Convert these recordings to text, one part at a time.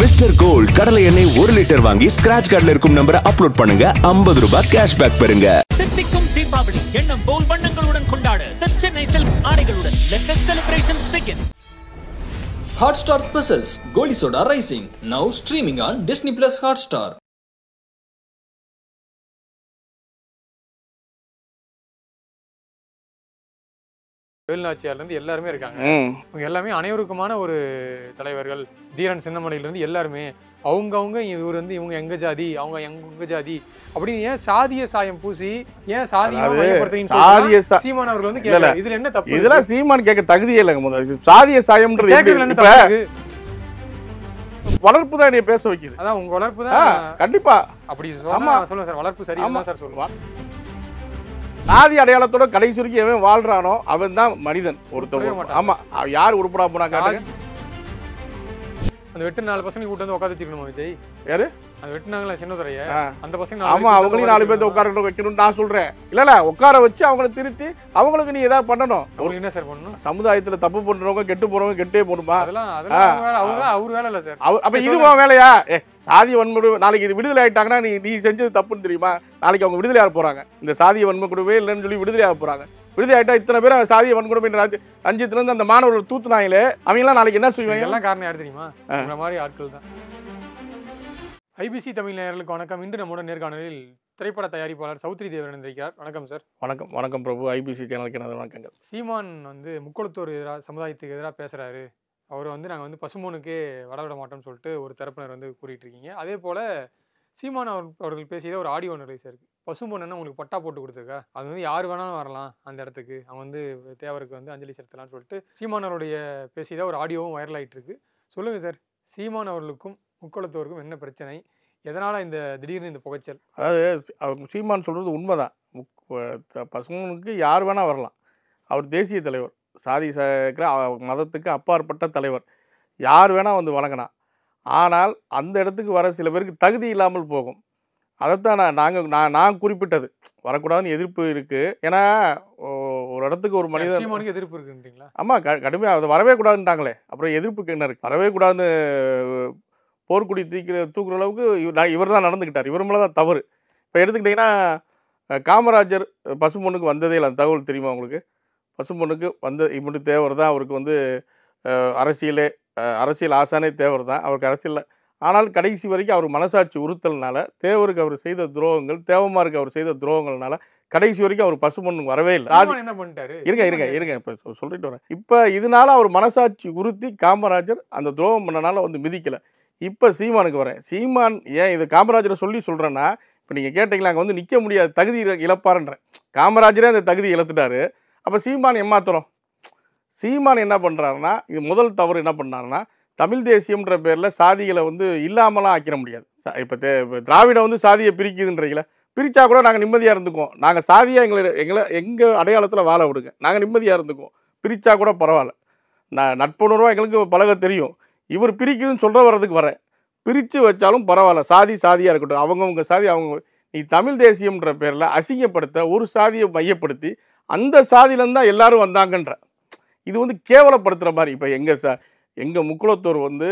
mister gold கடலை எண்ணெய் ஒரு லிட்டர் வாங்கி ஸ்கிராச் கார்டில் இருக்கும் நம்பரை அப்லோட் பண்ணுங்க ஐம்பது ரூபாய் கேஷ்பேக் பெறுங்க தித்திக்கும் தீபாவளி எண்ணம் போல் வண்ணங்களுடன் கொண்டாட சென்னை சில்க்ஸ் ஆடைகளுடன் celebration latest Hotstar Hotstar Goli soda Soda Rising, streaming on Disney plus Hotstar இருந்து எல்லாருமே இருக்காங்க இவங்க எல்லாமே அனைவருக்குமான ஒரு தலைவர்கள் தீரன் சின்னமலையிலேருந்து எல்லாருமே அவங்கவுங்க இவர் வந்து இவங்க எங்க ஜாதி அவங்க எங்க ஜாதி அப்படின்னு ஏன் சாதிய சாயம் பூசி ஏன் சாதிய சாதிய சீமான் அவர்கள் வந்து கேட்கல இதுல என்ன தப்பு இதெல்லாம் சீமான் கேட்க தகுதியே இல்லைங்க முதல்ல சாதிய சாயம்ன்றது வளர்ப்பு தான் பேச வைக்குது அதான் உங்க வளர்ப்பு தான் கண்டிப்பா அப்படி சொல்லுங்க சார் வளர்ப்பு சரியா சார் சொல்லுவான் சாதி அடையாளத்தோட கடைசி வரைக்கும் எவன் வாழ்றானோ அவன் தான் மனிதன் ஒருத்தவங்க ஆமா யார் உருப்படா போனா கேட்டாங்க அந்த வெட்டு நாலு பசங்க கூட்டம் வந்து உட்காந்து வச்சிருக்கணுமா விஜய் யாரு வெட்டினாங்களா அந்த பசங்க ஆமா நாலு பேர்த்த வைக்கணும்னு நான் சொல்றேன் இல்ல உட்கார வச்சு அவங்கள திருத்தி அவங்களுக்கு நீ ஏதாவது என்ன சார் சமுதாயத்துல தப்பு கெட்டு போறவங்க கெட்டே வேலையா சாதி நாளைக்கு இது விடுதலை ஆயிட்டாங்கன்னா நீ நீ செஞ்சது தப்புன்னு தெரியுமா நாளைக்கு அவங்க விடுதலை போறாங்க இந்த சாதிய இல்லைன்னு சொல்லி விடுதலை ஆக போறாங்க இத்தனை பேர் சாதிய அந்த நாளைக்கு என்ன செய்வாங்க எல்லாம் காரணம் தெரியுமா மாதிரி ஆட்கள் தான் ஐபிசி தமிழ் நேயர்களுக்கு வணக்கம் இன்று நம்முடைய நேர்காணலில் திரைப்பட தயாரிப்பாளர் சௌத்ரி தேவர் இருக்கிறார் வணக்கம் சார் வணக்கம் வணக்கம் பிரபு ஐபிசி சேனலுக்கு எனது வணக்கங்கள் சீமான் வந்து முக்கொளத்தூர் எதிராக சமுதாயத்துக்கு எதிராக பேசுகிறாரு அவர் வந்து நாங்கள் வந்து பசுமோனுக்கே விட மாட்டோம்னு சொல்லிட்டு ஒரு தரப்பினர் வந்து கூறிட்டுருக்கீங்க இருக்கீங்க அதே போல் சீமான் அவர் அவர்கள் பேசியதே ஒரு ஆடியோ ரிலீஸ் இருக்குது பசும்பொண்ணுன்னு உங்களுக்கு பட்டா போட்டு கொடுத்துருக்கா அது வந்து யார் வேணாலும் வரலாம் அந்த இடத்துக்கு அவன் வந்து தேவருக்கு வந்து அஞ்சலி செலுத்தலாம்னு சொல்லிட்டு சீமானவருடைய பேசியதாக ஒரு ஆடியோவும் வைரல் ஆகிட்டு இருக்கு சொல்லுங்கள் சார் சீமான் அவர்களுக்கும் முக்குளத்தோருக்கும் என்ன பிரச்சனை எதனால் இந்த திடீர்னு இந்த புகைச்சல் அதாவது அவங்க சீமான் சொல்கிறது உண்மைதான் பசங்களுக்கு யார் வேணால் வரலாம் அவர் தேசிய தலைவர் சாதி மதத்துக்கு அப்பாற்பட்ட தலைவர் யார் வேணால் வந்து வழங்கலாம் ஆனால் அந்த இடத்துக்கு வர சில பேருக்கு தகுதி இல்லாமல் போகும் அதைத்தான் நான் நாங்கள் நான் நான் குறிப்பிட்டது வரக்கூடாதுன்னு எதிர்ப்பு இருக்குது ஏன்னா ஒரு இடத்துக்கு ஒரு மனிதன் எதிர்ப்பு இருக்குன்றீங்களா ஆமாம் க கடுமையாக அதை வரவே கூடாதுன்ட்டாங்களே அப்புறம் எதிர்ப்புக்கு என்ன இருக்குது வரவே கூடாதுன்னு போர்க்குடி தூக்கிற தூக்குற அளவுக்கு நான் இவர் தான் நடந்துக்கிட்டார் இவர் மேலே தான் தவறு இப்போ எடுத்துக்கிட்டிங்கன்னா காமராஜர் பசு பொண்ணுக்கு வந்ததே இல்லை அந்த தகவல் தெரியுமா உங்களுக்கு பொண்ணுக்கு வந்த இப்படி தேவர் தான் அவருக்கு வந்து அரசியலே அரசியல் ஆசானே தேவர் தான் அவருக்கு அரசியல் ஆனால் கடைசி வரைக்கும் அவர் மனசாட்சி உறுத்தல்னால தேவருக்கு அவர் செய்த துரோகங்கள் தேவமாருக்கு அவர் செய்த துரோகங்கள்னால கடைசி வரைக்கும் அவர் பசு பசுமண்ணுக்கு வரவே இல்லை என்ன பண்ணிட்டாரு இருங்க இருங்க இருங்க இப்போ சொல்லிட்டு வரேன் இப்போ இதனால அவர் மனசாட்சி உறுத்தி காமராஜர் அந்த துரோகம் பண்ணனால வந்து மிதிக்கலை இப்போ சீமானுக்கு வரேன் சீமான் ஏன் இது காமராஜரை சொல்லி சொல்கிறேன்னா இப்போ நீங்கள் கேட்டீங்களா அங்கே வந்து நிற்க முடியாது தகுதி இழப்பாருன்ற காமராஜரே அந்த தகுதி இழத்துட்டாரு அப்போ சீமான் ஏமாத்துறோம் சீமான் என்ன பண்ணுறாருன்னா இது முதல் தவறு என்ன பண்ணாருன்னா தமிழ் தேசியம்ன்ற பேரில் சாதிகளை வந்து இல்லாமலாம் ஆக்கிட முடியாது இப்போ தே திராவிடம் வந்து சாதியை பிரிக்குதுன்றீங்களே பிரித்தா கூட நாங்கள் நிம்மதியாக இருந்துக்குவோம் நாங்கள் சாதியாக எங்களை எங்களை எங்கள் அடையாளத்தில் வாழ விடுங்க நாங்கள் நிம்மதியாக இருந்துக்குவோம் பிரித்தா கூட பரவாயில்ல நான் நட்புணர்வாக எங்களுக்கு பழக தெரியும் இவர் பிரிக்குதுன்னு சொல்கிற வர்றதுக்கு வரேன் பிரித்து வச்சாலும் பரவாயில்ல சாதி சாதியாக இருக்கட்டும் அவங்கவுங்க சாதி அவங்க நீ தமிழ் தேசியம்ன்ற பேரில் அசிங்கப்படுத்த ஒரு சாதியை மையப்படுத்தி அந்த சாதியிலேருந்து தான் எல்லாரும் வந்தாங்கன்ற இது வந்து கேவலப்படுத்துகிற மாதிரி இப்போ எங்கள் சா எங்கள் முக்குளத்தூர் வந்து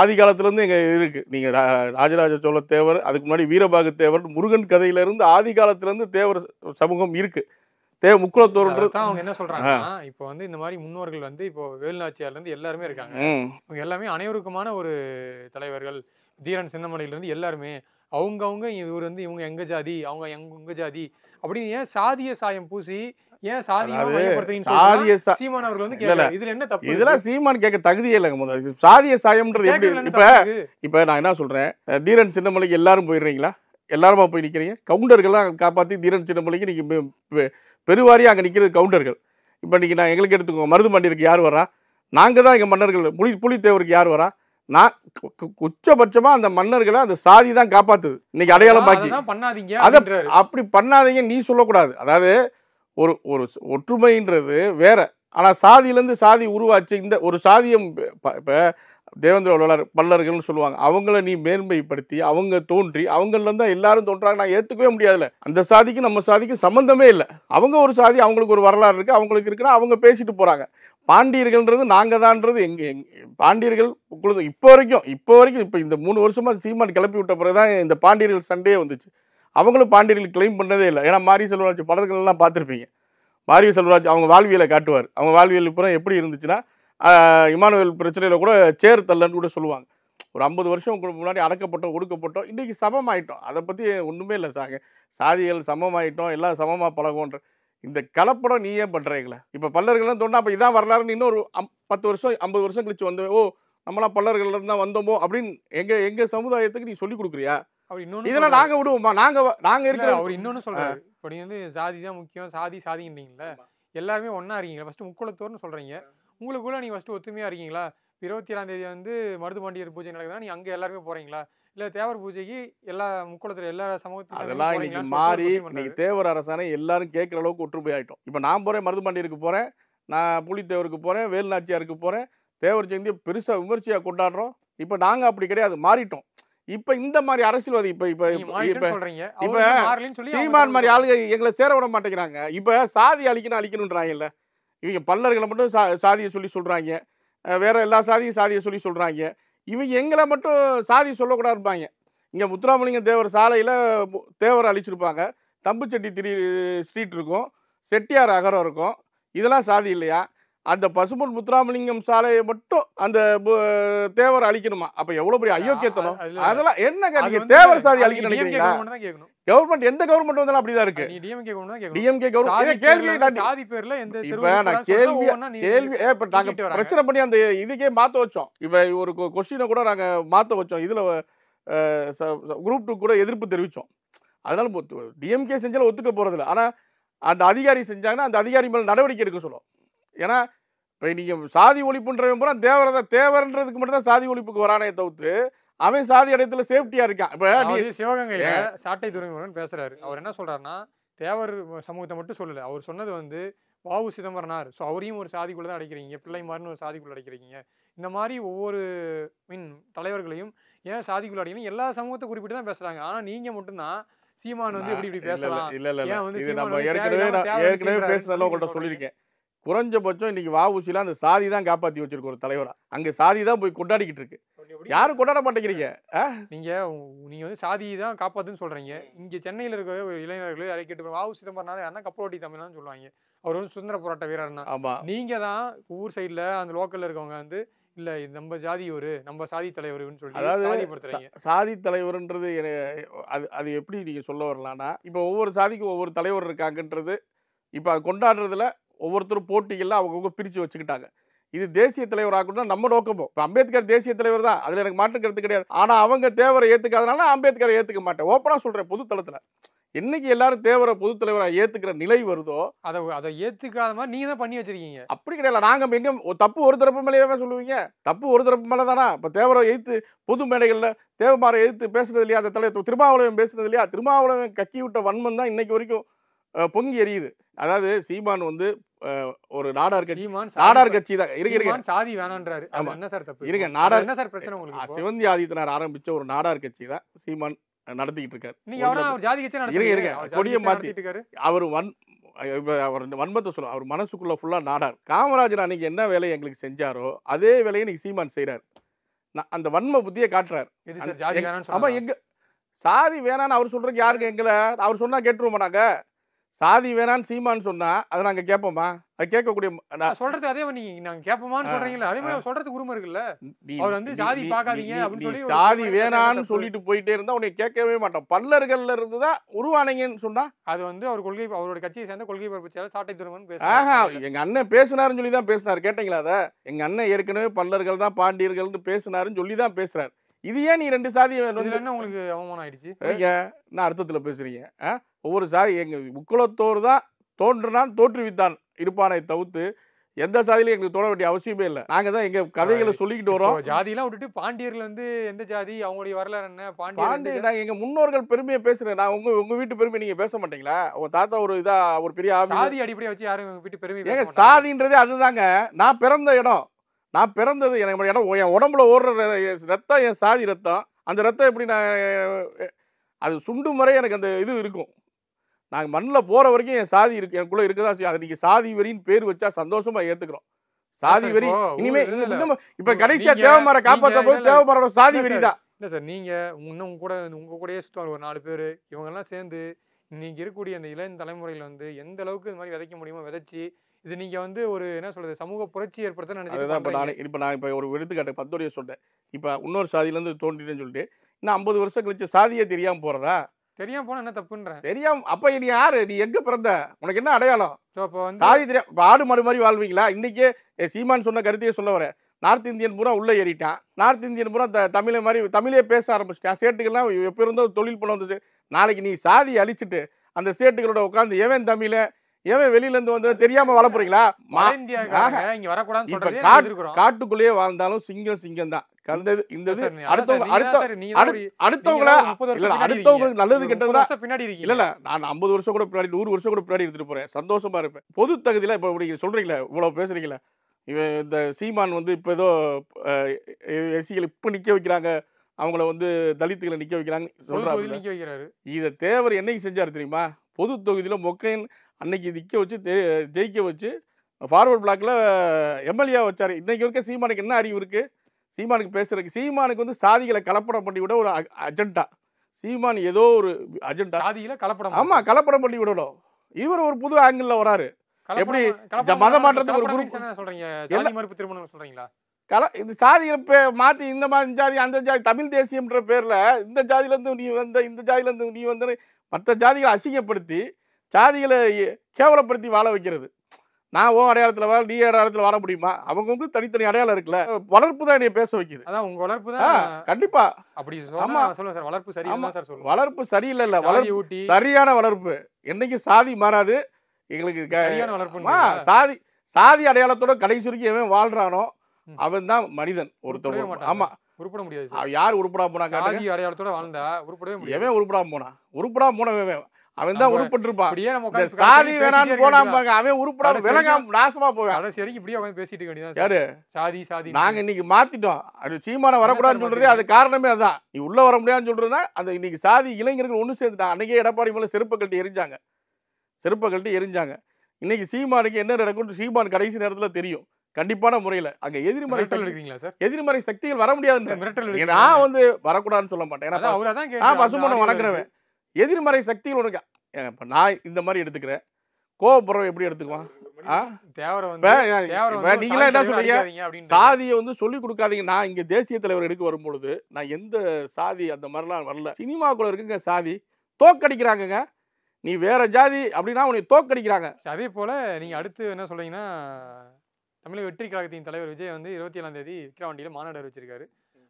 ஆதி காலத்துலேருந்து எங்கள் இருக்குது நீங்கள் ராஜராஜ சோழ தேவர் அதுக்கு முன்னாடி வீரபாகு தேவர் முருகன் கதையிலேருந்து ஆதி காலத்துலேருந்து தேவர் சமூகம் இருக்குது தே முக்குளத்தூர்ன்றது அவங்க என்ன சொல்றாங்க இப்போ வந்து இந்த மாதிரி முன்னோர்கள் வந்து இப்போ வேலுநாச்சியார்ல இருந்து எல்லாருமே இருக்காங்க இவங்க எல்லாமே அனைவருக்குமான ஒரு தலைவர்கள் தீரன் சின்னமலையில இருந்து எல்லாருமே அவங்கவுங்க இவர் வந்து இவங்க எங்க ஜாதி அவங்க எங்க உங்க ஜாதி அப்படின்னு ஏன் சாதிய சாயம் பூசி ஏன் சாதிய சீமான் வந்து கேட்கல இதுல என்ன தப்பு இதெல்லாம் சீமான் கேட்க தகுதியே இல்லைங்க முதல்ல சாதிய சாயம்ன்றது எப்படி இப்ப இப்ப நான் என்ன சொல்றேன் தீரன் சின்னமலைக்கு எல்லாரும் போயிடுறீங்களா எல்லாருமா போய் நிக்கிறீங்க கவுண்டர்கள்லாம் காப்பாத்தி தீரன் சின்னமலைக்கு நீங்க பெருவாரியாக அங்கே நிற்கிறது கவுண்டர்கள் இப்போ இன்றைக்கி நான் எங்களுக்கு எடுத்துக்கோங்க மருதுமண்டிற்கு யார் வரா நாங்கள் தான் எங்கள் மன்னர்கள் புலி புலித்தேவருக்கு யார் வரா நான் உச்சபட்சமாக அந்த மன்னர்களை அந்த சாதி தான் காப்பாத்துது இன்னைக்கு அடையாளம் பாக்கி பண்ணாதீங்க அதை அப்படி பண்ணாதீங்க நீ சொல்லக்கூடாது அதாவது ஒரு ஒரு ஒற்றுமைன்றது வேற ஆனால் சாதியிலேருந்து சாதி உருவாச்சு இந்த ஒரு சாதியம் இப்போ தேவேந்திர வளர் பல்லர்கள்னு சொல்லுவாங்க அவங்கள நீ மேன்மைப்படுத்தி அவங்க தோன்றி அவங்களில் இருந்தா எல்லாரும் தோன்றாங்க நான் ஏற்றுக்கவே முடியாதுல்ல அந்த சாதிக்கு நம்ம சாதிக்கு சம்மந்தமே இல்லை அவங்க ஒரு சாதி அவங்களுக்கு ஒரு வரலாறு இருக்குது அவங்களுக்கு இருக்குன்னா அவங்க பேசிட்டு போகிறாங்க பாண்டியர்கள்ன்றது நாங்கள் தான்றது எங்கே பாண்டியர்கள் குழு இப்போ வரைக்கும் இப்போ வரைக்கும் இப்போ இந்த மூணு வருஷமாக சீமான் கிளப்பி விட்ட பிறகு தான் இந்த பாண்டியர்கள் சண்டையே வந்துச்சு அவங்களும் பாண்டியர்கள் கிளைம் பண்ணதே இல்லை ஏன்னா மாரிய செல்வராஜ் படத்துலலாம் பார்த்துருப்பீங்க மாரிய செல்வராஜ் அவங்க வாழ்வியலை காட்டுவார் அவங்க வாழ்வியல் புறம் எப்படி இருந்துச்சுன்னா இமானுவேல் பிரச்சனையில் கூட சேர் தள்ளன்னு கூட சொல்லுவாங்க ஒரு ஐம்பது வருஷம் முன்னாடி அடக்கப்பட்டோம் ஒடுக்கப்பட்டோம் இன்றைக்கி சமமாயிட்டோம் அதை பற்றி ஒன்றுமே இல்லை சாங்க சாதிகள் சமமாயிட்டோம் எல்லாம் சமமாக பழகோன்ற இந்த கலப்படம் நீயே பண்ணுறீங்களே இப்போ பல்லர்கள்லாம் சொன்னால் அப்போ இதான் வரலாறுன்னு இன்னொரு அம் பத்து வருஷம் ஐம்பது வருஷம் கழிச்சு வந்து ஓ நம்மளாம் பல்லர்கள்லேருந்து தான் வந்தோமோ அப்படின்னு எங்கள் எங்கள் சமுதாயத்துக்கு நீ சொல்லி கொடுக்குறியா இதெல்லாம் நாங்கள் விடுவோம்மா நாங்கள் நாங்கள் இருக்கிற அவர் இன்னொன்று சொல்கிறாரு இப்படி வந்து சாதி தான் முக்கியம் சாதி சாதிங்கிறீங்களே எல்லாருமே ஒன்றா இருக்கீங்களா ஃபஸ்ட்டு முக்குளத்தோர்னு சொல்கிறீங்க உங்களுக்குள்ளே நீங்கள் ஃபஸ்ட்டு ஒத்துமையாக இருக்கீங்களா இருபத்தி ஏழாம் தேதி வந்து பாண்டியர் பூஜை நடக்குதுன்னா நீங்கள் அங்கே எல்லாருமே போகிறீங்களா இல்லை தேவர் பூஜைக்கு எல்லா முக்கூலத்தில் எல்லா சமூகத்தையும் அதெல்லாம் இன்னைக்கு மாறி இன்னைக்கு தேவர் அரசாணை எல்லாரும் கேட்குற அளவுக்கு ஒற்றுமை ஆகிட்டோம் இப்போ நான் போகிறேன் பாண்டியருக்கு போகிறேன் நான் புலித்தேவருக்கு போகிறேன் வேலுநாச்சியாருக்கு போகிறேன் தேவர் ஜெயந்தியை பெருசாக விமர்சையாக கொண்டாடுறோம் இப்போ நாங்கள் அப்படி கிடையாது மாறிட்டோம் இப்ப இந்த மாதிரி அரசியல்வாதி இப்ப இப்ப இப்ப இப்ப சீமான் மாதிரி ஆளுங்க எங்களை சேர விட மாட்டேங்கிறாங்க இப்ப சாதி அழிக்கணும் அழிக்கணும்ன்றாங்கல்ல இவங்க பல்லர்களை மட்டும் சா சாதியை சொல்லி சொல்கிறாங்க வேறு எல்லா சாதியும் சாதியை சொல்லி சொல்கிறாங்க இவங்க எங்களை மட்டும் சாதி சொல்லக்கூடாது இருப்பாங்க இங்கே முத்துராமலிங்க தேவர் சாலையில் தேவரை அழிச்சிருப்பாங்க தம்பு செட்டி திரு ஸ்ட்ரீட் இருக்கும் செட்டியார் அகரம் இருக்கும் இதெல்லாம் சாதி இல்லையா அந்த பசும்பொன் முத்துராமலிங்கம் சாலையை மட்டும் அந்த தேவர் அழிக்கணுமா அப்ப எவ்வளவு பெரிய அயோக்கியத்தனம் அதெல்லாம் என்னங்க நீங்க தேவர் சாதி அழிக்கணும் கவர்மெண்ட் எந்த கவர்மெண்ட் வந்தாலும் அப்படிதான் இருக்கு டிஎம்கே கவர்மெண்ட் கேள்வி சாதி பேர்ல எந்த இப்ப நான் கேள்வி கேள்வி நாங்க பிரச்சனை பண்ணி அந்த இதுக்கே மாத்த வச்சோம் இப்ப ஒரு கொஸ்டினை கூட நாங்க மாத்த வச்சோம் இதுல குரூப் டூ கூட எதிர்ப்பு தெரிவிச்சோம் அதனால டிஎம்கே செஞ்சாலும் ஒத்துக்க இல்லை ஆனா அந்த அதிகாரி செஞ்சாங்கன்னா அந்த அதிகாரி மேல நடவடிக்கை எடுக்க சொல்லும் ஏன்னா இப்போ நீங்கள் சாதி ஒழிப்புன்றவன் பூரா தேவரத தேவர்ன்றதுக்கு மட்டும்தான் சாதி ஒழிப்புக்கு வரானே தவிர்த்து அவன் சாதி இடத்துல சேஃப்டியா இருக்கான் இப்போ நீ சிவகங்கையில் சாட்டை துறைமுகன் பேசுறாரு அவர் என்ன சொல்றாருன்னா தேவர் சமூகத்தை மட்டும் சொல்லல அவர் சொன்னது வந்து வாவு சிதம்பரனார் ஸோ அவரையும் ஒரு சாதிக்குள்ளே தான் அடைக்கிறீங்க பிள்ளைமார்னு ஒரு சாதிக்குள்ளே அடைக்கிறீங்க இந்த மாதிரி ஒவ்வொரு மீன் தலைவர்களையும் ஏன் சாதிக்குள்ள அடைக்கணும் எல்லா சமூகத்தை குறிப்பிட்டு தான் பேசுகிறாங்க ஆனால் நீங்கள் மட்டும்தான் சீமான் வந்து எப்படி இப்படி பேசலாம் இல்ல இல்ல இது நம்ம ஏற்கனவே ஏற்கனவே பேசுனதெல்லாம் உங்கள்கிட்ட சொல்லியிருக்கேன் குறைஞ்சபட்சம் இன்னைக்கு வாவூசியில் அந்த சாதி தான் காப்பாற்றி வச்சிருக்க ஒரு தலைவராக அங்கே சாதி தான் போய் கொண்டாடிக்கிட்டு இருக்கு யாரும் கொண்டாட மாட்டேங்கிறீங்க நீங்கள் நீங்கள் வந்து சாதி தான் காப்பாத்துன்னு சொல்கிறீங்க இங்கே சென்னையில் இருக்க ஒரு இளைஞர்களோ யாரை கேட்டு வாவு சிதம்பரனால யாருன்னா கப்பலோட்டி தமிழ்னு சொல்லுவாங்க அவர் வந்து சுதந்திர போராட்ட வீரர் தான் ஆமாம் நீங்கள் தான் ஊர் சைடில் அந்த லோக்கலில் இருக்கவங்க வந்து இல்லை நம்ம சாதி ஒரு நம்ம சாதி தலைவர்னு சொல்லி அதாவது சாதி தலைவர்ன்றது அது அது எப்படி நீங்கள் சொல்ல வரலான்னா இப்போ ஒவ்வொரு சாதிக்கும் ஒவ்வொரு தலைவர் இருக்காங்கன்றது இப்போ அது கொண்டாடுறதுல ஒவ்வொருத்தரும் போட்டிகளில் அவங்கவுங்க பிரித்து வச்சுக்கிட்டாங்க இது தேசிய தலைவராக நம்ம நோக்கம் இப்போ அம்பேத்கர் தேசிய தலைவர் தான் அதில் எனக்கு மாற்று கருத்து கிடையாது ஆனால் அவங்க தேவரை ஏற்றுக்காதனால அம்பேத்கரை ஏற்றுக்க மாட்டேன் ஓப்பனாக சொல்கிறேன் பொதுத்தளத்தில் என்னைக்கு எல்லாரும் தேவரை பொது தலைவராக ஏத்துக்கிற நிலை வருதோ அதை அதை ஏத்துக்காத மாதிரி நீங்க தான் பண்ணி வச்சிருக்கீங்க அப்படி கிடையாது நாங்க எங்க தப்பு ஒரு தரப்பு மேலேயே சொல்லுவீங்க தப்பு ஒரு தரப்பு மேலே தானா இப்போ தேவரை எதிர்த்து பொது மேடைகளில் தேவமாரை எதிர்த்து பேசுனது இல்லையா அந்த தலைவர் திருமாவளவன் பேசுனது இல்லையா திருமாவளவன் கக்கி விட்ட வன்மன் தான் இன்னைக்கு வரைக்கும் பொங்கி எரியுது அதாவது சீமான் வந்து ஒரு நாடார் கட்சி நாடார் கட்சி தான் இருக்கு இருக்கு சாதி வேணான்றாரு என்ன சார் தப்பு நாடார் என்ன சார் பிரச்சனை உங்களுக்கு சிவந்தி ஆதித்தனார் ஆரம்பிச்ச ஒரு நாடார் கட்சி தான் சீமான் நடத்திக்கிட்டு இருக்காரு நீங்க அவர் ஜாதி கட்சி மாத்திட்டு அவர் வன் அவர் வன்மத்தை சொல்லும் அவர் மனசுக்குள்ள ஃபுல்லா நாடார் காமராஜர் அன்னைக்கு என்ன வேலையை எங்களுக்கு செஞ்சாரோ அதே வேலையை இன்னைக்கு சீமான் செய்யறாரு அந்த வன்ம புத்தியை காட்டுறாரு ஆமா எங்க சாதி வேணான்னு அவர் சொல்றதுக்கு யாருக்கு எங்களை அவர் சொன்னா கேட்டுருவோமா நாங்க சாதி வேணான்னு சீமான்னு சொன்னா அதை நாங்க கேட்போமா அது கேட்கக்கூடிய சொல்றது அதே நீங்க நாங்க கேட்போமான்னு சொல்றீங்களா அதே மாதிரி சொல்றது உரிமை இருக்குல்ல அவர் வந்து சாதி பார்க்காதீங்க அப்படின்னு சொல்லி சாதி வேணான்னு சொல்லிட்டு போயிட்டே இருந்தா உன்னை கேட்கவே மாட்டோம் பல்லர்கள்ல இருந்து தான் உருவானீங்கன்னு சொன்னா அது வந்து அவர் கொள்கை அவரோட கட்சியை சேர்ந்த கொள்கை பரப்பு செயலர் சாட்டை துருவன் எங்க அண்ணன் பேசுனாருன்னு சொல்லி தான் பேசினார் கேட்டீங்களா அதை எங்க அண்ணன் ஏற்கனவே பல்லர்கள் தான் பாண்டியர்கள்னு பேசினாருன்னு சொல்லி தான் பேசுறாரு இது ஏன் நீ ரெண்டு சாதி உங்களுக்கு அவமானம் ஆயிடுச்சு நான் அர்த்தத்துல பேசுறீங்க ஒவ்வொரு சாதி எங்கள் உக்குளத்தோர் தான் தோன்றுனான் தோற்றுவித்தான் இருப்பானை தவிர்த்து எந்த சாதியிலும் எங்களுக்கு தோண வேண்டிய அவசியமே இல்லை நாங்க தான் எங்க கதைகளை சொல்லிக்கிட்டு வரோம் ஜாதியெல்லாம் விட்டுட்டு பாண்டியர்கள் வந்து எந்த ஜாதி அவங்களுடைய வரலாறு என்ன பாண்டிய நாங்க எங்க முன்னோர்கள் பெருமையை பேசுறேன் நான் உங்க உங்க வீட்டு பெருமை நீங்க பேச மாட்டீங்களா உங்க தாத்தா ஒரு இதா ஒரு பெரிய சாதி அடிப்படையை வச்சு யாரும் வீட்டு பெருமை எங்க சாதின்றதே அதுதாங்க நான் பிறந்த இடம் நான் பிறந்தது எனக்கு இடம் என் உடம்புல ஓடுற ரத்தம் என் சாதி ரத்தம் அந்த ரத்தம் எப்படி நான் அது சுண்டு முறை எனக்கு அந்த இது இருக்கும் நாங்கள் மண்ணில் போகிற வரைக்கும் என் சாதி இருக்கு எனக்குள்ள இருக்க தான் அது நீங்கள் சாதி வரின்னு பேர் வச்சா சந்தோஷமா ஏற்றுக்கிறோம் சாதி வரி இனிமே இப்ப கடைசியா தேவமர காப்பாற்ற போது தேவமரோட சாதி வரி தான் இல்ல சார் நீங்க இன்னும் உங்க கூட உங்க கூடயே சுற்றுவாங்க ஒரு நாலு பேரு இவங்க எல்லாம் சேர்ந்து நீங்க இருக்கக்கூடிய அந்த இளம் தலைமுறையில வந்து எந்த அளவுக்கு இது மாதிரி விதைக்க முடியுமோ விதைச்சு இது நீங்க வந்து ஒரு என்ன சொல்றது சமூக புரட்சி ஏற்படுத்த நினைச்சது இப்ப நான் இப்ப நான் இப்ப ஒரு எடுத்துக்காட்டு பத்தோடைய சொல்றேன் இப்ப இன்னொரு சாதியில இருந்து தோன்றிட்டேன்னு சொல்லிட்டு இன்னும் ஐம்பது வருஷம் கழிச்சு சாதியே தெரியாமல் போறதா தெரியாம போன என்ன தப்புன்ற தெரியாம அப்ப நீ யாரு நீ எங்க பிறந்த உனக்கு என்ன அடையாளம் சாதி தெரியா ஆடு மறு மாதிரி வாழ்வீங்களா இன்னைக்கு சீமான் சொன்ன கருத்தையே சொல்ல வரேன் நார்த் இந்தியன் பூரா உள்ளே ஏறிட்டான் நார்த் இந்தியன் பூரா த தமிழை மாதிரி தமிழே பேச ஆரம்பிச்சிட்டான் சேட்டுகள்லாம் எப்போ இருந்தோ தொழில் பண்ண வந்துச்சு நாளைக்கு நீ சாதியை அழிச்சிட்டு அந்த சேட்டுகளோட உட்காந்து எவன் தமிழை ஏன் வெளியில இருந்து வந்து தெரியாம வாழ போறீங்களா இங்க வரக்கூடாதுன்னு வரக்கூடாது காட்டுக்குள்ளேயே வாழ்ந்தாலும் சிங்கம் சிங்கம் தான் இந்த அடுத்தவங்க அடுத்த அடுத்தவங்கள அடுத்தவங்களுக்கு நல்லது கெட்டது பின்னாடி இல்ல இல்ல நான் ஐம்பது வருஷம் கூட பின்னாடி நூறு வருஷம் கூட பின்னாடி எடுத்துட்டு போறேன் சந்தோஷமா இருப்பேன் பொது தகுதியில இப்ப நீங்க சொல்றீங்களே இவ்வளவு பேசுறீங்களே இவன் இந்த சீமான் வந்து இப்ப ஏதோ எஸ்சிகளை இப்ப நிக்க வைக்கிறாங்க அவங்கள வந்து தலித்துகளை நிக்க வைக்கிறாங்க சொல்றாங்க இதை தேவர் என்னைக்கு செஞ்சாரு தெரியுமா பொது தொகுதியில மொக்கையின் அன்னைக்கு நிற்க வச்சு ஜெயிக்க வச்சு ஃபார்வர்ட் பிளாக்கில் எம்எல்ஏ வச்சார் இன்றைக்கு வரைக்கும் சீமானுக்கு என்ன அறிவு இருக்குது சீமானுக்கு பேசுகிறதுக்கு சீமானுக்கு வந்து சாதிகளை கலப்படம் பண்ணி விட ஒரு அஜெண்டா சீமான் ஏதோ ஒரு அஜெண்டா சாதியில் கலப்படம் ஆமாம் கலப்படம் பண்ணி விடணும் இவர் ஒரு புது ஆங்கிளில் வராரு எப்படி மத மாற்றத்துக்கு ஒரு குரூப் சொல்றீங்க திருமணம் சொல்றீங்களா கல இந்த சாதிகளை மாற்றி இந்த மாதிரி ஜாதி அந்த ஜாதி தமிழ் தேசியம்ன்ற பேரில் இந்த ஜாதியிலேருந்து நீ வந்த இந்த ஜாதியிலேருந்து நீ வந்து மற்ற ஜாதிகளை அசிங்கப்படுத்தி சாதிகளை கேவலப்படுத்தி வாழ வைக்கிறது நான் ஓ அடையாளத்தில் வாழ நீ அடையாளத்தில் வாழ முடியுமா அவங்க வந்து தனித்தனி அடையாளம் இருக்குல்ல வளர்ப்பு தான் பேச வைக்குது அதான் உங்க வளர்ப்பு தான் கண்டிப்பா அப்படி ஆமா சொல்லுங்க சார் வளர்ப்பு சரி ஆமா சார் சொல்லுங்க வளர்ப்பு சரியில்லை இல்ல வளர்ப்பு சரியான வளர்ப்பு என்னைக்கு சாதி மாறாது எங்களுக்கு சரியான வளர்ப்பு சாதி சாதி அடையாளத்தோட கடைசி வரைக்கும் எவன் வாழ்றானோ அவன் தான் மனிதன் ஒருத்தவங்க ஆமா உருப்பட முடியாது யார் உருப்படா போனா சாதி அடையாளத்தோட வாழ்ந்தா உருப்படவே முடியாது எவன் உருப்படாம போனா உருப்படாம போனவன் அவன் தான் உருப்பிட்டிருப்பான் சாதி வேணான்னு போடாம பாருங்க அவன் உருப்பிடாம விலங்காம நாசமா போவேன் அதை சரி இப்படியே அவன் பேசிட்டு வேண்டியதான் யாரு சாதி சாதி நாங்க இன்னைக்கு மாத்திட்டோம் அது சீமான வரக்கூடாதுன்னு சொல்றது அது காரணமே அதான் நீ உள்ள வர முடியாதுன்னு சொல்றதுனா அந்த இன்னைக்கு சாதி இளைஞர்கள் ஒண்ணு சேர்ந்துட்டா அன்னைக்கே எடப்பாடி மேல செருப்பை கட்டி எரிஞ்சாங்க செருப்பை கட்டி எரிஞ்சாங்க இன்னைக்கு சீமானுக்கு என்ன நடக்கும்னு சீமான் கடைசி நேரத்துல தெரியும் கண்டிப்பான முறையில் அங்கே எதிர்மறை எடுக்கிறீங்களா சார் எதிர்மறை சக்திகள் வர முடியாதுன்னு நான் வந்து வரக்கூடாதுன்னு சொல்ல மாட்டேன் ஏன்னா பசுமனை வளர்க்குறவன் எதிர்மறை சக்திகள் உனக்கு இப்போ நான் இந்த மாதிரி எடுத்துக்கிறேன் கோபப்புறவை எப்படி எடுத்துக்குவான் நீங்களா என்ன சொல்றீங்க சாதியை வந்து சொல்லி கொடுக்காதீங்க நான் இங்க தேசிய தலைவர் எடுக்க வரும்பொழுது நான் எந்த சாதி அந்த மாதிரிலாம் வரல சினிமாக்குள்ள இருக்குங்க சாதி தோக்கடிக்கிறாங்கங்க நீ வேற ஜாதி அப்படின்னா உனக்கு தோக்கடிக்கிறாங்க அதே போல நீங்க அடுத்து என்ன சொல்றீங்கன்னா தமிழக வெற்றி கழகத்தின் தலைவர் விஜய் வந்து இருபத்தி ஏழாம் தேதி விக்கிரவாண்டியில மாநாடு அறிவிச்சிருக்காரு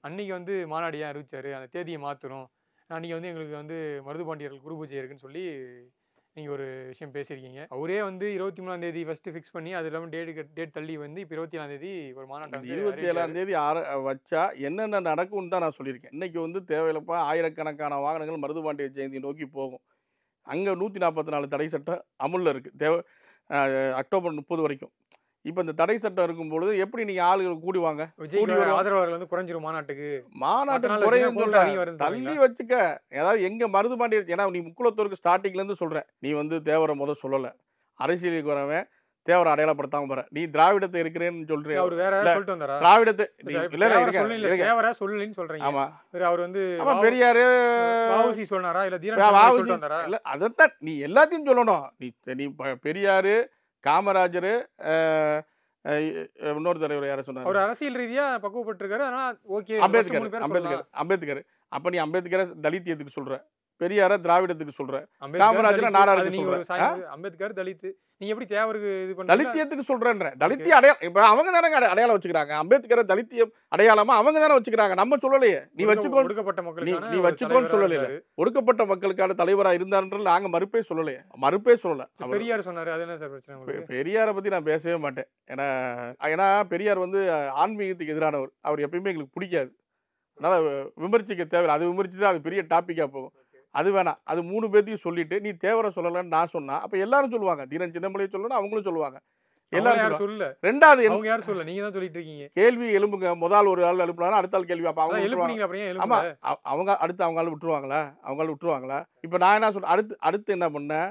அன்னைக்கு வந்து மாநாடு ஏன் அறிவிச்சாரு அந்த தேதியை மாத்துறோம் அன்றைக்கி வந்து எங்களுக்கு வந்து மருது பாண்டியர்கள் குரு பூஜை இருக்குன்னு சொல்லி நீங்கள் ஒரு விஷயம் பேசியிருக்கீங்க அவரே வந்து இருபத்தி மூணாம் தேதி ஃபஸ்ட்டு ஃபிக்ஸ் பண்ணி அது இல்லாமல் டேட்டு டேட் தள்ளி வந்து இப்போ இருபத்தி ஏழாம் தேதி ஒரு மாநாட்டம் இருபத்தி ஏழாம் தேதி ஆர வச்சா என்னென்ன நடக்கும்னு தான் நான் சொல்லியிருக்கேன் இன்றைக்கி வந்து தேவையில்லப்பா ஆயிரக்கணக்கான வாகனங்கள் மருது பாண்டிய ஜெயந்தி நோக்கி போகும் அங்கே நூற்றி நாற்பத்தி நாலு தடை சட்டம் அமுலில் இருக்குது தேவை அக்டோபர் முப்பது வரைக்கும் இப்போ இந்த தடை சட்டம் இருக்கும் பொழுது எப்படி நீங்க ஆளுகள் கூடிவாங்க ஆதரவாளர்கள் வந்து குறைஞ்சிரும் மாநாட்டுக்கு மாநாட்டு குறையும் சொல்றேன் தள்ளி வச்சுக்க ஏதாவது எங்க மருது மாண்டி ஏன்னா நீ முக்குளத்தூருக்கு ஸ்டார்டிங்ல இருந்து சொல்ற நீ வந்து தேவரை முதல் சொல்லல அரசியலுக்கு வரவன் தேவர அடையாளப்படுத்தாம போற நீ திராவிடத்தை இருக்கிறேன்னு சொல்றேன் அவர் வேற சொல்லிட்டு வந்தாரா திராவிடத்தை தேவரா சொல்லலன்னு சொல்றீங்க ஆமா அவர் வந்து ஆமா பெரியாரு வாவுசி சொன்னாரா இல்ல தீரா வாவுசி இல்ல அதத்தான் நீ எல்லாத்தையும் சொல்லணும் நீ பெரியாரு காமராஜர் இன்னொரு தலைவர் யாரும் சொன்னார் ஒரு அரசியல் ரீதியா பக்குவப்பட்டிருக்காரு அதனால் ஓகே அம்பேத்கர் அம்பேத்கர் அம்பேத்கர் அப்ப நீ அம்பேத்கரை தலித் சொல்ற பெரியார திராவிடத்துக்கு சொல்ற காமராஜர் நாடாருக்கு அம்பேத்கர் தலித்து நீ எப்படி தேவருக்கு இது பண்ண தலித்தியத்துக்கு சொல்றேன்ற தலித்திய அடையாளம் இப்போ அவங்க தானே அடையாளம் வச்சுக்கிறாங்க அம்பேத்கர் தலித்தியம் அடையாளமா அவங்க தானே வச்சுக்கிறாங்க நம்ம சொல்லலையே நீ வச்சுக்கோ ஒடுக்கப்பட்ட மக்கள் நீ வச்சுக்கோன்னு சொல்லலையே ஒடுக்கப்பட்ட மக்களுக்கான தலைவராக இருந்தாருன்ற நாங்க மறுப்பே சொல்லலையே மறுப்பே சொல்லல பெரியார் சொன்னார் அது என்ன சார் பிரச்சனை பெரியாரை பற்றி நான் பேசவே மாட்டேன் ஏன்னா ஏன்னா பெரியார் வந்து ஆன்மீகத்துக்கு எதிரானவர் அவர் எப்பயுமே எங்களுக்கு பிடிக்காது அதனால விமர்சிக்க தேவையில்லை அது விமர்சித்து அது பெரிய டாப்பிக்காக போகும் அது வேணாம் அது மூணு பேர்த்தையும் சொல்லிட்டு நீ தேவரை சொல்லலன்னு நான் சொன்னா அப்போ எல்லாரும் சொல்லுவாங்க தீரன் சின்னமலையை சொல்லணும் அவங்களும் சொல்லுவாங்க எல்லாரும் சொல்லல ரெண்டாவது அவங்க யாரும் சொல்ல நீங்க தான் சொல்லிட்டு இருக்கீங்க கேள்வி எலும்புங்க முதல் ஒரு ஆள் எழுப்புனாலும் அடுத்த ஆள் கேள்வி அப்ப அவங்க ஆமா அவங்க அடுத்து அவங்களால விட்டுருவாங்களா அவங்களால விட்டுருவாங்களா இப்போ நான் என்ன சொல்றேன் அடுத்து அடுத்து என்ன பண்ணேன்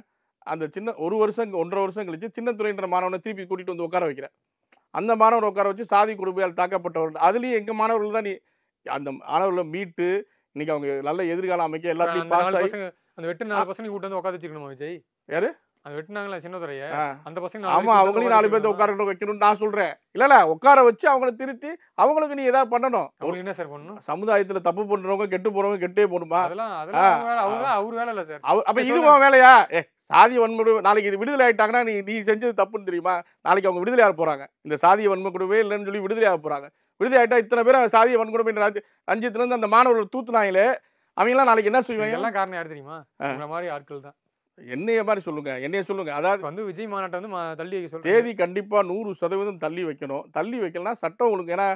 அந்த சின்ன ஒரு வருஷம் ஒன்றரை வருஷம் கழிச்சு சின்ன துறைன்ற மாணவனை திருப்பி கூட்டிட்டு வந்து உட்கார வைக்கிறேன் அந்த மாணவர் உட்கார வச்சு சாதி குடும்பையால் தாக்கப்பட்டவர்கள் அதுலேயும் எங்கள் மாணவர்கள் தான் நீ அந்த மாணவர்களை மீட்டு இன்னைக்கு அவங்க நல்ல எதிர்காலம் அமைக்க எல்லாத்தையும் பாஸ் ஆகி அந்த வெட்டு நாலு பசங்க கூட்டு வந்து உட்காந்து வச்சிருக்கணுமா விஜய் யாரு அந்த வெட்டினாங்களா சின்னதுரைய அந்த பசங்க ஆமா அவங்களையும் நாலு பேர்த்த உட்கார வைக்கணும்னு நான் சொல்றேன் இல்ல இல்ல உட்கார வச்சு அவங்கள திருத்தி அவங்களுக்கு நீ ஏதாவது பண்ணணும் அவங்களுக்கு என்ன சார் பண்ணணும் சமுதாயத்துல தப்பு பண்றவங்க கெட்டு போறவங்க கெட்டே போடுமா அதெல்லாம் அவங்க அவர் வேலை இல்ல சார் அப்ப இதுவும் வேலையா ஏ சாதி வன்முறை நாளைக்கு இது விடுதலை ஆயிட்டாங்கன்னா நீ நீ செஞ்சது தப்புன்னு தெரியுமா நாளைக்கு அவங்க விடுதலையாக போறாங்க இந்த சாதி வன்முறை கொடுவே இல்லைன்னு சொல்லி விடுதலையாக போறாங்க விடுதலை ஆகிட்டா இத்தனை பேர் சாதிய வன்கொடுமை ரஞ்சித்துலேருந்து அந்த மாணவர்கள் தூத்துனாங்களே அவங்களாம் நாளைக்கு என்ன செய்வாங்க எல்லாம் காரணம் யார் தெரியுமா இந்த மாதிரி ஆட்கள் தான் என்னைய மாதிரி சொல்லுங்க என்னைய சொல்லுங்க அதாவது வந்து விஜய் மாநாட்டை வந்து தள்ளி வைக்க தேதி கண்டிப்பா நூறு சதவீதம் தள்ளி வைக்கணும் தள்ளி வைக்கலன்னா சட்டம் ஒழுங்கு ஏன்னா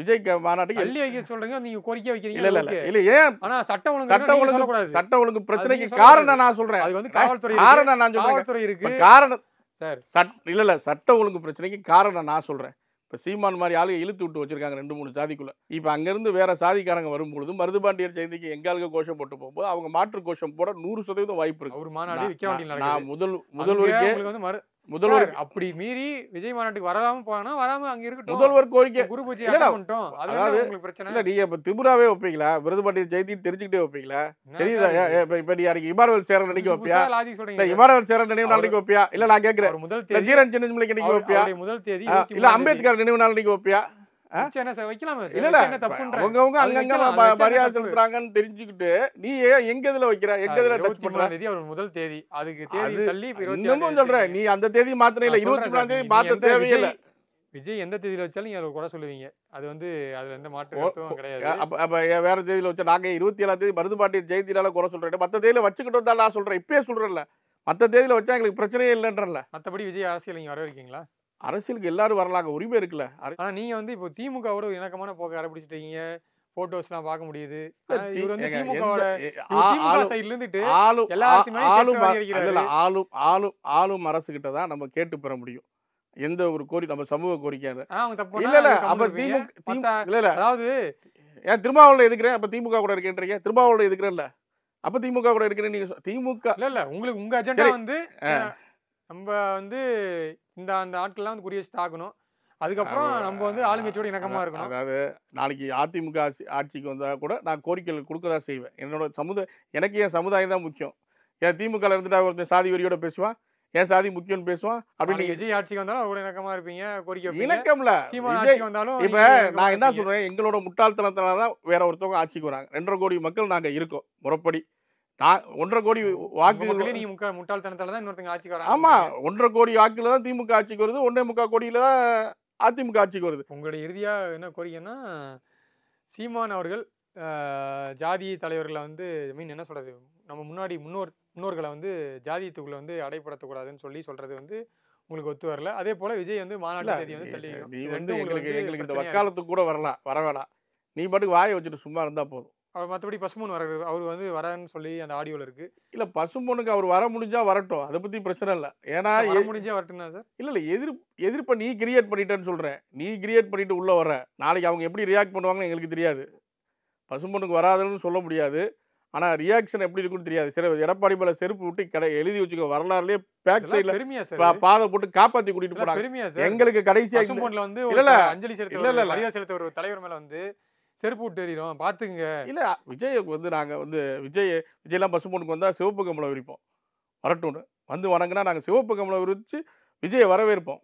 விஜய் மாநாட்டுக்கு தள்ளி வைக்க சொல்றீங்க நீங்க கோரிக்கை வைக்கிறீங்க இல்ல இல்ல இல்ல ஏன் ஆனா சட்ட ஒழுங்கு சட்ட ஒழுங்கு சட்ட ஒழுங்கு பிரச்சனைக்கு காரணம் நான் சொல்றேன் அது வந்து காவல்துறை காரணம் நான் சொல்றேன் காவல்துறை இருக்கு காரணம் சார் சட் இல்ல இல்ல சட்ட ஒழுங்கு பிரச்சனைக்கு காரணம் நான் சொல்றேன் இப்போ சீமான் மாதிரி ஆளுகை இழுத்து விட்டு வச்சுருக்காங்க ரெண்டு மூணு சாதிக்குள்ளே இப்போ அங்கேருந்து வேறு சாதிக்காரங்க வரும்பொழுது மருதுபாண்டியர் ஜெயந்திக்கு எங்காளுக்கு கோஷம் போட்டு போகும்போது அவங்க மாற்று கோஷம் போட நூறு சதவீதம் வாய்ப்பு இருக்கு ஒரு மாநாடு நான் முதல் முதல்வருக்கே முதல்வர் அப்படி மீறி விஜய் மாநாட்டுக்கு வராம போனா வராம அங்க இருக்கட்டும் முதல்வர் கோரிக்கை குரு பூஜை அதாவது பிரச்சனை இல்ல நீங்க இப்ப திமுறாவே வைப்பீங்களா விருதுபாட்டி ஜெயந்தி தெரிஞ்சுக்கிட்டே வைப்பீங்களா தெரியுதா இப்ப நீ அன்னைக்கு இமானுவல் சேரன் நினைக்க வைப்பியா லாஜிக் சொல்றீங்க சேரன் நினைவு நாள் நினைக்க வைப்பியா இல்ல நான் கேக்குறேன் முதல் தேதி தீரன் சின்ன நினைக்க வைப்பியா முதல் தேதி இல்ல அம்பேத்கர் நினைவு நாள் நினைக்க வைப்பியா மரியாதை செலுத்துறாங்கன்னு தெரிஞ்சுக்கிட்டு நீ எங்க வைக்கிற எங்க தேதி அவர் முதல் தேதி அதுக்கு தேதி சொல்றேன் நீ அந்த தேதி இல்ல இருபத்தி தேதி மாத்த விஜய் எந்த தேதியில வச்சாலும் குறை சொல்லுவீங்க அது வந்து எந்த கிடையாது அப்ப அப்ப வேற வச்சா நாங்க இருபத்தி குறை மத்த தேதியில வச்சுக்கிட்டு நான் சொல்றேன் இப்பயே சொல்றேன்ல மத்த தேதியில வச்சா எங்களுக்கு பிரச்சனையே இல்லைன்றல மத்தபடி விஜய் அரசியல் நீங்க வர இருக்கீங்களா அரசியலுக்கு எல்லாரும் வரலாங்க உரிமை இருக்குல்ல ஆனா நீங்க வந்து இப்போ திமுகவோட ஒரு இணக்கமான போக்கை கடைபிடிச்சிட்டு இருக்கீங்க போட்டோஸ்லாம் பார்க்க முடியுது இவர் சைடுல இருந்துட்டு ஆளும் ஆளும் ஆளும் ஆளும் ஆளும் அரசுகிட்ட தான் நம்ம கேட்டு பெற முடியும் எந்த ஒரு கோரி நம்ம சமூக கோரிக்கையா இல்ல அப்ப திமுக இல்ல அதாவது ஏன் திருமாவளவன் இருக்கிறேன் அப்ப திமுக கூட இருக்கேன்றீங்க திருமாவளவன் எதுக்குறேன்ல அப்ப திமுக கூட இருக்கிறேன் நீங்க திமுக இல்ல இல்ல உங்களுக்கு உங்க அஜெண்டா வந்து நம்ம வந்து இந்த அந்த ஆட்கள்லாம் வந்து குறி வச்சு தாக்கணும் அதுக்கப்புறம் நம்ம வந்து ஆளுங்கட்சியோட இணக்கமாக இருக்கணும் அதாவது நாளைக்கு அதிமுக ஆட்சி ஆட்சிக்கு வந்தால் கூட நான் கோரிக்கைகள் கொடுக்க தான் செய்வேன் என்னோட சமுதாய எனக்கு என் சமுதாயம் தான் முக்கியம் என் திமுகவில் இருந்துட்டா ஒருத்தர் சாதி வரியோட பேசுவான் ஏன் சாதி முக்கியம்னு பேசுவான் அப்படின்னு விஜய் ஆட்சிக்கு வந்தாலும் அவரோட இணக்கமா இருப்பீங்க கோரிக்கை இணக்கம்ல விஜய் வந்தாலும் இப்ப நான் என்ன சொல்றேன் எங்களோட முட்டாள்தனத்தினால தான் வேற ஒருத்தவங்க ஆட்சிக்கு வராங்க ரெண்டரை கோடி மக்கள் நாங்க இருக்கோம் முறப்படி நான் ஒன்றரை கோடி வாக்கு நீ முக்கா முட்டாள்தனத்தால தான் இன்னொருத்தங்க ஆட்சிக்கு வர ஆமாம் ஒன்றரை கோடி வாக்கில் தான் திமுக ஆட்சிக்கு வருது ஒன்றே முக்கால் கோடியில் தான் அதிமுக ஆட்சிக்கு வருது உங்களுடைய இறுதியாக என்ன கோரிக்கைன்னா சீமான் அவர்கள் ஜாதி தலைவர்களை வந்து மீன் என்ன சொல்கிறது நம்ம முன்னாடி முன்னோர் முன்னோர்களை வந்து ஜாதியத்துக்குள்ளே வந்து அடைப்படுத்தக்கூடாதுன்னு சொல்லி சொல்கிறது வந்து உங்களுக்கு ஒத்து வரல அதே போல் விஜய் வந்து மாநாட்டு தேதி வந்து தள்ளி நீ வந்து எங்களுக்கு எங்களுக்கு இந்த வக்காலத்துக்கு கூட வரலாம் வர வேணாம் நீ பாட்டுக்கு வாயை வச்சுட்டு சும்மா இருந்தால் போதும் அவர் மற்றபடி பசுமொன் வர அவர் வந்து வரேன்னு சொல்லி அந்த ஆடியோவில் இருக்கு இல்லை பசுமொனுக்கு அவர் வர முடிஞ்சா வரட்டும் அதை பற்றி பிரச்சனை இல்லை ஏன்னா வர முடிஞ்சா வரட்டும் சார் இல்லை இல்லை எதிர் எதிர்ப்பை நீ கிரியேட் பண்ணிட்டேன்னு சொல்கிறேன் நீ கிரியேட் பண்ணிட்டு உள்ளே வர நாளைக்கு அவங்க எப்படி ரியாக்ட் பண்ணுவாங்கன்னு எங்களுக்கு தெரியாது பசும்பொண்ணுக்கு வராதுன்னு சொல்ல முடியாது ஆனால் ரியாக்ஷன் எப்படி இருக்குன்னு தெரியாது சரி எடப்பாடி மேல செருப்பு விட்டு கடை எழுதி வச்சுக்க வரலாறுலேயே பேக் சைடில் பாதை போட்டு காப்பாற்றி கூட்டிட்டு போனாங்க எங்களுக்கு கடைசியாக வந்து இல்லை அஞ்சலி செலுத்த இல்ல இல்ல செலுத்த ஒரு தலைவர் மேல வந்து செருப்பு விட்டு எறிகிறோம் பார்த்துங்க இல்லை விஜய்க்கு வந்து நாங்கள் வந்து விஜய் விஜய்லாம் பசும்பொண்ணுக்கு வந்தால் சிவப்பு கம்பளம் விரிப்போம் வரட்டும்னு வந்து வணங்கினா நாங்கள் சிவப்பு கம்பளம் விரித்து விஜயை வரவேற்போம்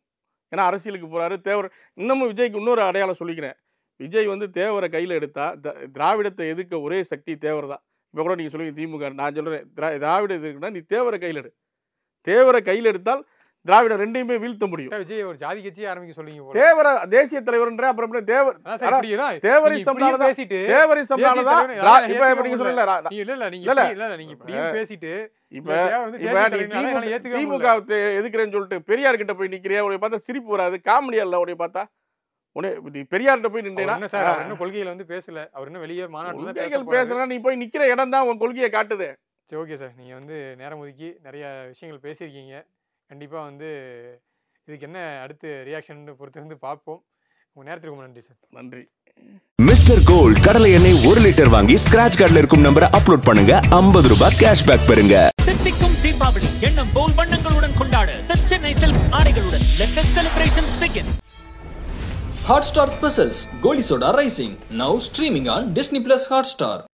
ஏன்னா அரசியலுக்கு போகிறாரு தேவர் இன்னமும் விஜய்க்கு இன்னொரு அடையாளம் சொல்லிக்கிறேன் விஜய் வந்து தேவரை கையில் எடுத்தால் திராவிடத்தை எதிர்க்க ஒரே சக்தி தேவர் தான் இப்போ கூட நீங்கள் சொல்லுங்கள் திமுக நான் சொல்கிறேன் திராவிட எதுக்குன்னா நீ தேவரை கையில் எடு தேவரை கையில் எடுத்தால் திராவிட ரெண்டையுமே வீழ்த்த முடியும் விஜய் ஒரு ஜாதி கட்சியை ஆரம்பிக்க சொல்லுங்க தேவர தேசிய தலைவர்ன்ற அப்புறம் தேவர் தேவரிசம் பேசிட்டு தேவரிசம் இப்ப நீங்க சொல்லல இல்ல இல்ல நீங்க இல்ல நீங்க பேசிட்டு இப்ப இப்ப நீ திமுக எதுக்குறேன்னு சொல்லிட்டு பெரியார் கிட்ட போய் நிக்கிறியா உடைய பார்த்தா சிரிப்பு வராது காமெடியா இல்ல உடைய பார்த்தா உனக்கு பெரியார்கிட்ட போய் நின்றீங்கன்னா கொள்கையில வந்து பேசல அவர் இன்னும் வெளியே மாநாட்டில் பேசலாம் நீ போய் நிக்கிற இடம் தான் உன் கொள்கையை காட்டுது சரி ஓகே சார் நீங்க வந்து நேரம் ஒதுக்கி நிறைய விஷயங்கள் பேசியிருக்கீங்க கண்டிப்பாக வந்து இதுக்கு என்ன அடுத்து ரியாக்ஷன் பொறுத்து பார்ப்போம் உங்கள் நேரத்துக்கு நன்றி சார் நன்றி மிஸ்டர் கோல்ட் கடலை எண்ணெய் ஒரு லிட்டர் வாங்கி ஸ்கிராச் கார்டில் இருக்கும் நம்பரை அப்லோட் பண்ணுங்க ஐம்பது ரூபாய் கேஷ் பேக் பெறுங்க தித்திக்கும் தீபாவளி எண்ணம் போல் வண்ணங்களுடன் கொண்டாடு தி சென்னை சில்க்ஸ் ஆடைகளுடன் let the celebrations begin Hotstar specials Goli soda rising now streaming on Disney plus hot star